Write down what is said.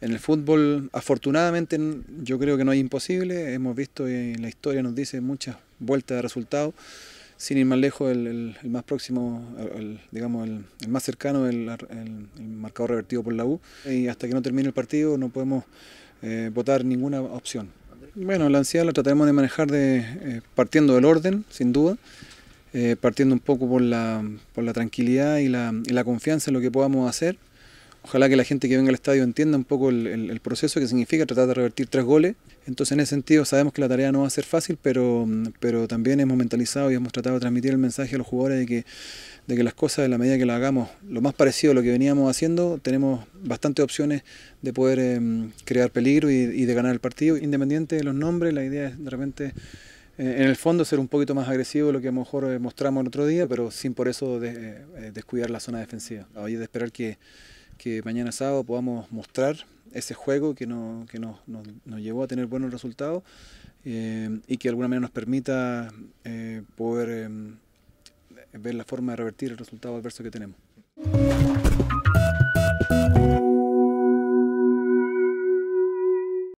En el fútbol, afortunadamente, yo creo que no es imposible. Hemos visto y la historia nos dice muchas vueltas de resultados. Sin ir más lejos, el, más próximo, digamos, el, más cercano, el, marcador revertido por la U. Y hasta que no termine el partido no podemos eh, votar ninguna opción. Bueno, la ansiedad la trataremos de manejar de, eh, partiendo del orden, sin duda, eh, partiendo un poco por la, tranquilidad y la confianza en lo que podamos hacer ojalá que la gente que venga al estadio entienda un poco el, proceso que significa tratar de revertir tres goles. Entonces, en ese sentido, sabemos que la tarea no va a ser fácil, pero, pero también hemos mentalizado y hemos tratado de transmitir el mensaje a los jugadores de que, de que las cosas, en la medida que las hagamos lo más parecido a lo que veníamos haciendo, tenemos bastantes opciones de poder em, crear peligro y, de ganar el partido. Independiente de los nombres, la idea es de repente eh, en el fondo ser un poquito más agresivo de lo que a lo mejor eh, mostramos el otro día, pero sin por eso eh, descuidar la zona defensiva. Hay de esperar que, que mañana sábado podamos mostrar ese juego que, nos, llevó a tener buenos resultados eh, y que de alguna manera nos permita eh, poder em, ver la forma de revertir el resultado adverso que tenemos.